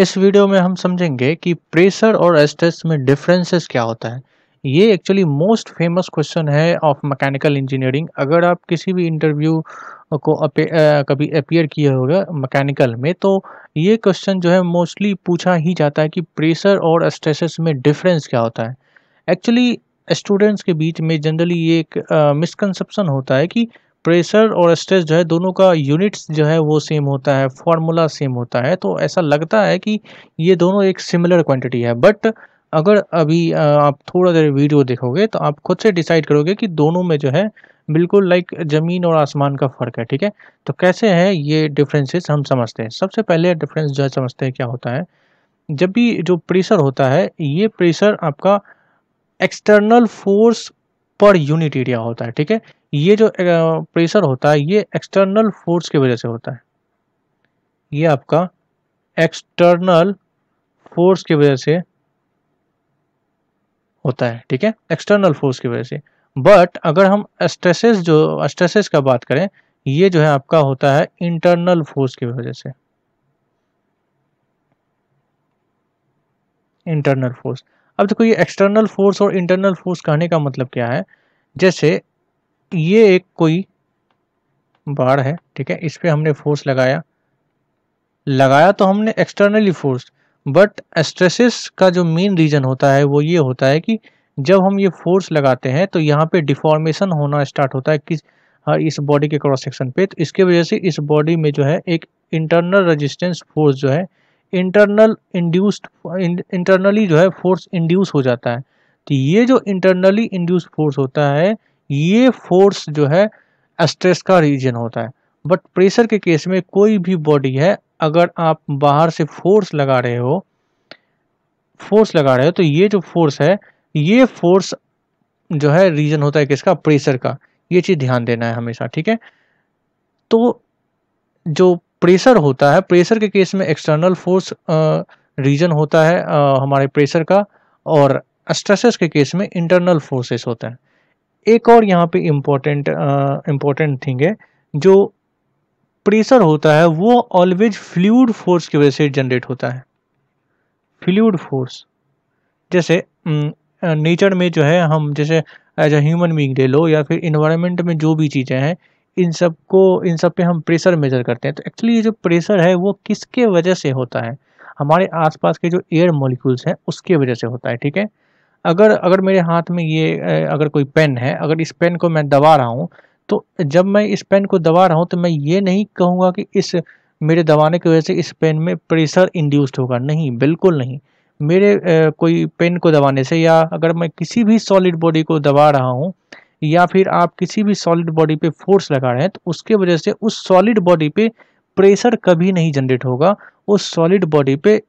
इस वीडियो में हम समझेंगे कि प्रेशर और एस्टेस में डिफरेंसेस क्या होता है ये एक्चुअली मोस्ट फेमस क्वेश्चन है ऑफ मैकेनिकल इंजीनियरिंग अगर आप किसी भी इंटरव्यू को अपे, आ, कभी अपियर किया होगा मैकेनिकल में तो ये क्वेश्चन जो है मोस्टली पूछा ही जाता है कि प्रेशर और स्ट्रेसेस में डिफरेंस क्या होता है एक्चुअली स्टूडेंट्स के बीच में जनरली ये एक मिसकनसेप्शन होता है कि प्रेशर और स्ट्रेस जो है दोनों का यूनिट्स जो है वो सेम होता है फॉर्मूला सेम होता है तो ऐसा लगता है कि ये दोनों एक सिमिलर क्वांटिटी है बट अगर अभी आप थोड़ा देर वीडियो देखोगे तो आप खुद से डिसाइड करोगे कि दोनों में जो है बिल्कुल लाइक ज़मीन और आसमान का फ़र्क है ठीक है तो कैसे है ये डिफ्रेंसेस हम समझते हैं सबसे पहले डिफरेंस जो है समझते हैं क्या होता है जब भी जो प्रेशर होता है ये प्रेशर आपका external force per unit area होता है ठीक है ये जो प्रेशर होता है ये एक्सटर्नल फोर्स की वजह से होता है ये आपका एक्सटर्नल फोर्स की वजह से होता है ठीक है एक्सटर्नल फोर्स की वजह से बट अगर हम स्ट्रेसेस जो स्ट्रेसेस का बात करें ये जो है आपका होता है इंटरनल फोर्स की वजह से इंटरनल फोर्स अब देखो ये एक्सटर्नल फोर्स और इंटरनल फोर्स कहने का मतलब क्या है जैसे ये एक कोई बाढ़ है ठीक है इस पर हमने फोर्स लगाया लगाया तो हमने एक्सटर्नली फोर्स बट स्ट्रेसेस का जो मेन रीज़न होता है वो ये होता है कि जब हम ये फोर्स लगाते हैं तो यहाँ पे डिफॉर्मेशन होना स्टार्ट होता है किस हर हाँ, इस बॉडी के क्रॉस सेक्शन पे तो इसके वजह से इस बॉडी में जो है एक इंटरनल रेजिस्टेंस फोर्स जो है इंटरनल इंड्यूस्ड इंटरनली जो है फोर्स इंड्यूस हो जाता है तो ये जो इंटरनली इंड्यूस्ड फोर्स होता है ये फोर्स जो है स्ट्रेस का रीजन होता है बट प्रेशर के केस में कोई भी बॉडी है अगर आप बाहर से फोर्स लगा रहे हो फोर्स लगा रहे हो तो ये जो फोर्स है ये फोर्स जो है रीजन होता है किसका प्रेशर का ये चीज़ ध्यान देना है हमेशा ठीक है तो जो प्रेशर होता है प्रेशर के केस में एक्सटर्नल फोर्स रीजन होता है हमारे प्रेशर का और स्ट्रेसेस के केस में इंटरनल फोर्सेस होते हैं एक और यहाँ पे इम्पोर्टेंट इम्पोर्टेंट थिंग है जो प्रेशर होता है वो ऑलवेज फ्लूड फोर्स की वजह से जनरेट होता है फ्लूड फोर्स जैसे नेचर में जो है हम जैसे एज अ ह्यूमन बींग ले लो या फिर इन्वायरमेंट में जो भी चीज़ें हैं इन सब को इन सब पे हम प्रेशर मेजर करते हैं तो एक्चुअली ये जो प्रेशर है वो किसके वजह से होता है हमारे आसपास के जो एयर मॉलिक्यूल्स हैं उसके वजह से होता है ठीक है अगर अगर मेरे हाथ में ये अगर कोई पेन है अगर इस पेन को मैं दबा रहा हूँ तो जब मैं इस पेन को दबा रहा हूँ तो मैं ये नहीं कहूँगा कि इस मेरे दबाने की वजह से इस पेन में प्रेशर इंड्यूस्ड होगा नहीं बिल्कुल नहीं मेरे कोई पेन को दबाने से या अगर मैं किसी भी सॉलिड बॉडी को दबा रहा हूँ या फिर आप किसी भी सॉलिड बॉडी पे फोर्स लगा रहे हैं तो उसके वजह से उस सॉलिड बॉडी पे प्रेशर कभी नहीं जनरेट होगा उस सॉलिड बॉडी पे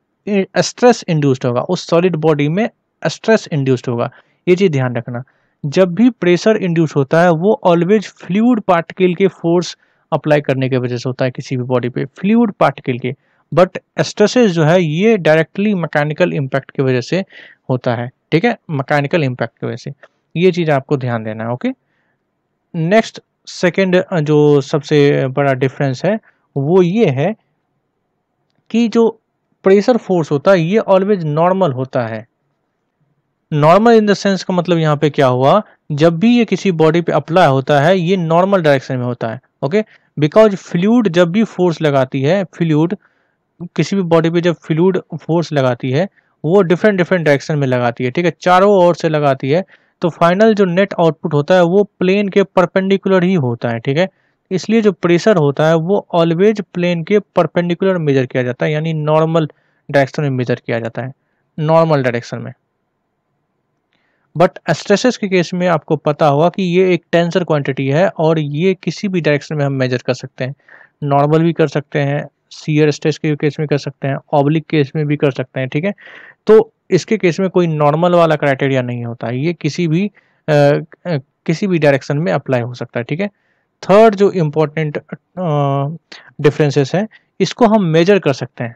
स्ट्रेस इंड्यूस्ड होगा उस सॉलिड बॉडी में स्ट्रेस इंड्यूस्ड होगा ये चीज़ ध्यान रखना जब भी प्रेशर इंड्यूस होता है वो ऑलवेज फ्लूड पार्टिकल के फोर्स अप्लाई करने की वजह से होता है किसी भी बॉडी पे फ्लूड पार्टिकल के बट स्ट्रेसेस जो है ये डायरेक्टली मैकेनिकल इम्पैक्ट की वजह से होता है ठीक है मैकेनिकल इम्पैक्ट की वजह से ये चीज़ आपको ध्यान देना है ओके नेक्स्ट सेकेंड जो सबसे बड़ा डिफरेंस है वो ये है कि जो प्रेशर फोर्स होता है ये ऑलवेज नॉर्मल होता है नॉर्मल इन द सेंस का मतलब यहाँ पे क्या हुआ जब भी ये किसी बॉडी पे अप्लाई होता है ये नॉर्मल डायरेक्शन में होता है ओके बिकॉज फ्लूड जब भी फोर्स लगाती है फ्लूड किसी भी बॉडी पे जब फ्लूड फोर्स लगाती है वो डिफरेंट डिफरेंट डायरेक्शन में लगाती है ठीक है चारों ओर से लगाती है तो फाइनल जो नेट आउटपुट होता है वो प्लेन के परपेंडिकुलर ही होता है ठीक है इसलिए जो प्रेशर होता है वो ऑलवेज प्लेन के परपेंडिकुलर मेजर किया जाता है यानी नॉर्मल डायरेक्शन में मेजर किया जाता है नॉर्मल डायरेक्शन में बट स्ट्रेसेस के केस में आपको पता होगा कि ये एक टेंसर क्वांटिटी है और ये किसी भी डायरेक्शन में हम मेजर कर सकते हैं नॉर्मल भी कर सकते हैं सीयर स्ट्रेस के केस में कर सकते हैं ऑब्लिक केस में भी कर सकते हैं ठीक है तो इसके केस में कोई नॉर्मल वाला क्राइटेरिया नहीं होता है ये किसी भी आ, किसी भी डायरेक्शन में अप्लाई हो सकता है ठीक है थर्ड जो इम्पोर्टेंट डिफरेंसेस है इसको हम मेजर कर सकते हैं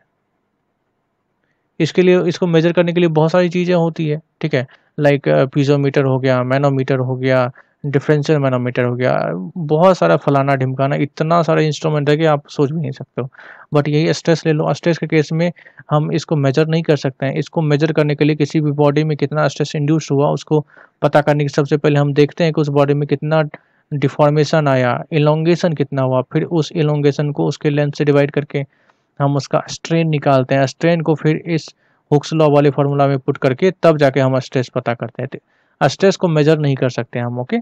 इसके लिए इसको मेजर करने के लिए बहुत सारी चीज़ें होती है ठीक है लाइक पीजोमीटर हो गया मैनोमीटर हो गया डिफरेंशियल मैनोमीटर हो गया बहुत सारा फलाना ढिमकाना इतना सारा इंस्ट्रूमेंट है कि आप सोच भी नहीं सकते हो बट यही स्ट्रेस ले लो स्ट्रेस के केस में हम इसको मेजर नहीं कर सकते हैं इसको मेजर करने के लिए किसी भी बॉडी में कितना स्ट्रेस इंड्यूस हुआ उसको पता करने के सबसे पहले हम देखते हैं कि उस बॉडी में कितना डिफॉर्मेशन आया इलोंगेशन कितना हुआ फिर उस एलोंगेशन को उसके लेंथ से डिवाइड करके हम उसका स्ट्रेन निकालते हैं स्ट्रेन को फिर इस हुक्स लॉ वाले फार्मूला में पुट करके तब जाके हम स्ट्रेस पता करते हैं स्ट्रेस को मेजर नहीं कर सकते हम ओके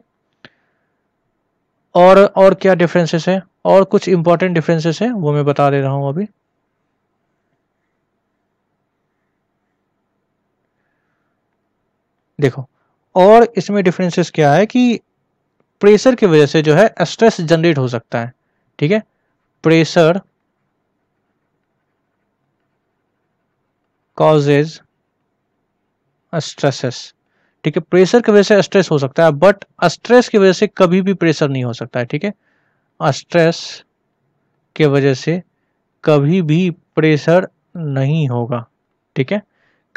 और और क्या डिफरेंसेस है और कुछ इंपॉर्टेंट डिफरेंसेस है वो मैं बता दे रहा हूं अभी देखो और इसमें डिफरेंसेस क्या है कि प्रेशर की वजह से जो है स्ट्रेस जनरेट हो सकता है ठीक है प्रेशर कॉजेज स्ट्रेसेस ठीक है प्रेशर की वजह से स्ट्रेस हो सकता है बट स्ट्रेस की वजह से कभी भी प्रेशर नहीं हो सकता है ठीक है स्ट्रेस के वजह से कभी भी प्रेशर नहीं होगा ठीक है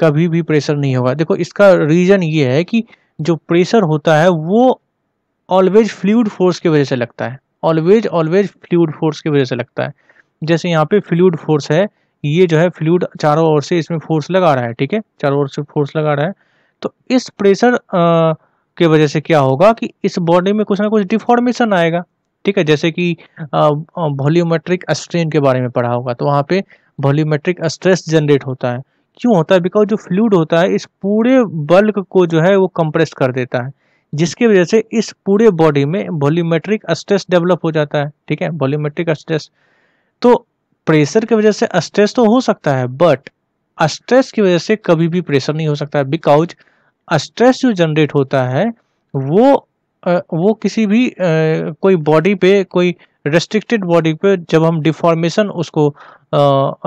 कभी भी प्रेशर नहीं होगा देखो इसका रीज़न ये है कि जो प्रेशर होता है वो ऑलवेज फ्लूड फोर्स की वजह से लगता है ऑलवेज ऑलवेज फ्लूड फोर्स की वजह से लगता है जैसे यहाँ पे फ्लूड फोर्स है ये जो है फ्लूड चारों ओर से इसमें फोर्स लगा रहा है ठीक है चारों ओर से फोर्स लगा रहा है तो इस प्रेशर के वजह से क्या होगा कि इस बॉडी में कुछ ना कुछ डिफॉर्मेशन आएगा ठीक है जैसे कि वॉल्यूमेट्रिक स्ट्रेन के बारे में पढ़ा होगा तो वहाँ पे वॉल्यूमेट्रिक स्ट्रेस जनरेट होता है क्यों होता है बिकॉज जो फ्लूड होता है इस पूरे बल्क को जो है वो कंप्रेस कर देता है जिसकी वजह से इस पूरे बॉडी में वॉल्यूमेट्रिक स्ट्रेस डेवलप हो जाता है ठीक है वॉल्यूमेट्रिक स्ट्रेस तो प्रेशर की वजह से स्ट्रेस तो हो सकता है बट स्ट्रेस की वजह से कभी भी प्रेशर नहीं हो सकता है बिकॉज स्ट्रेस जो जनरेट होता है वो वो किसी भी कोई बॉडी पे कोई रेस्ट्रिक्टेड बॉडी पे जब हम डिफॉर्मेशन उसको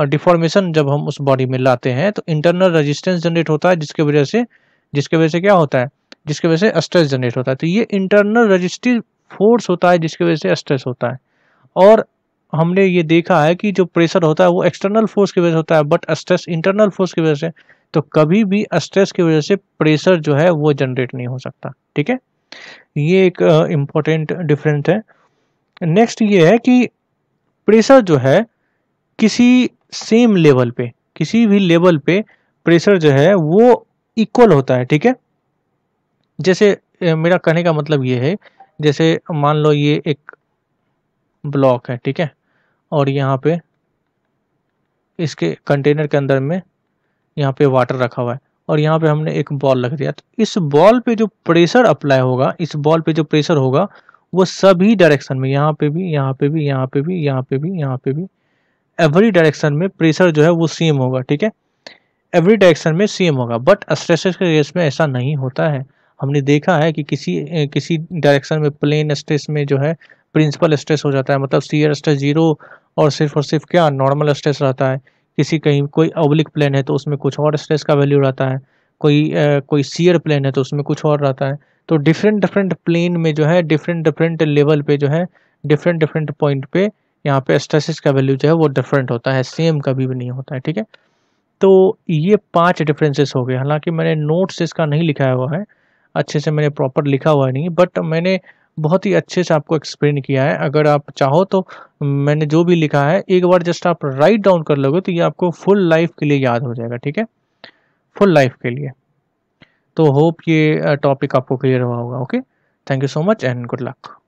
डिफॉर्मेशन जब हम उस बॉडी में लाते हैं तो इंटरनल रेजिस्टेंस जनरेट होता है जिसके वजह से जिसके वजह से क्या होता है जिसके वजह से स्ट्रेस जनरेट होता है तो ये इंटरनल रजिस्टिव फोर्स होता है जिसकी वजह से स्ट्रेस होता है और हमने ये देखा है कि जो प्रेशर होता है वो एक्सटर्नल फोर्स की वजह से होता है बट स्ट्रेस इंटरनल फोर्स की वजह से तो कभी भी स्ट्रेस की वजह से प्रेशर जो है वो जनरेट नहीं हो सकता ठीक है ये एक इम्पॉर्टेंट डिफरेंट डिफरेंस है नेक्स्ट ये है कि प्रेशर जो है किसी सेम लेवल पे किसी भी लेवल पे प्रेशर जो है वो इक्वल होता है ठीक है जैसे मेरा कहने का मतलब ये है जैसे मान लो ये एक ब्लॉक है ठीक है और यहाँ पे इसके कंटेनर के अंदर में यहाँ पे वाटर रखा हुआ है और यहाँ पे हमने एक बॉल रख दिया तो इस बॉल पे जो प्रेशर अप्लाई होगा इस बॉल पे जो प्रेशर होगा वो सभी डायरेक्शन में यहाँ पे भी यहाँ पे भी यहाँ पे भी यहाँ पे भी यहाँ पे भी एवरी डायरेक्शन में प्रेशर जो है वो सेम होगा ठीक है एवरी डायरेक्शन में सेम होगा बट स्ट्रेसेस के केस में ऐसा नहीं होता है हमने देखा है कि किसी किसी डायरेक्शन में प्लेन स्ट्रेस में जो है प्रिंसिपल स्ट्रेस हो जाता है मतलब सीयर स्ट्रेस जीरो और सिर्फ और सिर्फ क्या नॉर्मल स्ट्रेस रहता है किसी कहीं कोई अब्लिक प्लेन है तो उसमें कुछ और स्ट्रेस का वैल्यू रहता है कोई आ, कोई सीयर प्लेन है तो उसमें कुछ और रहता है तो डिफरेंट डिफरेंट प्लेन में जो है डिफरेंट डिफरेंट लेवल पे जो है डिफरेंट डिफरेंट पॉइंट पे यहाँ पे स्ट्रेसिस का वैल्यू जो है वो डिफरेंट होता है सेम कभी भी नहीं होता है ठीक है तो ये पांच डिफरेंसेस हो गए हालांकि मैंने नोट्स इसका नहीं लिखा हुआ है अच्छे से मैंने प्रॉपर लिखा हुआ नहीं बट मैंने बहुत ही अच्छे से आपको एक्सप्लेन किया है अगर आप चाहो तो मैंने जो भी लिखा है एक बार जस्ट आप राइट डाउन कर लोगे तो ये आपको फुल लाइफ के लिए याद हो जाएगा ठीक है फुल लाइफ के लिए तो होप ये टॉपिक uh, आपको क्लियर हुआ होगा okay thank you so much and good luck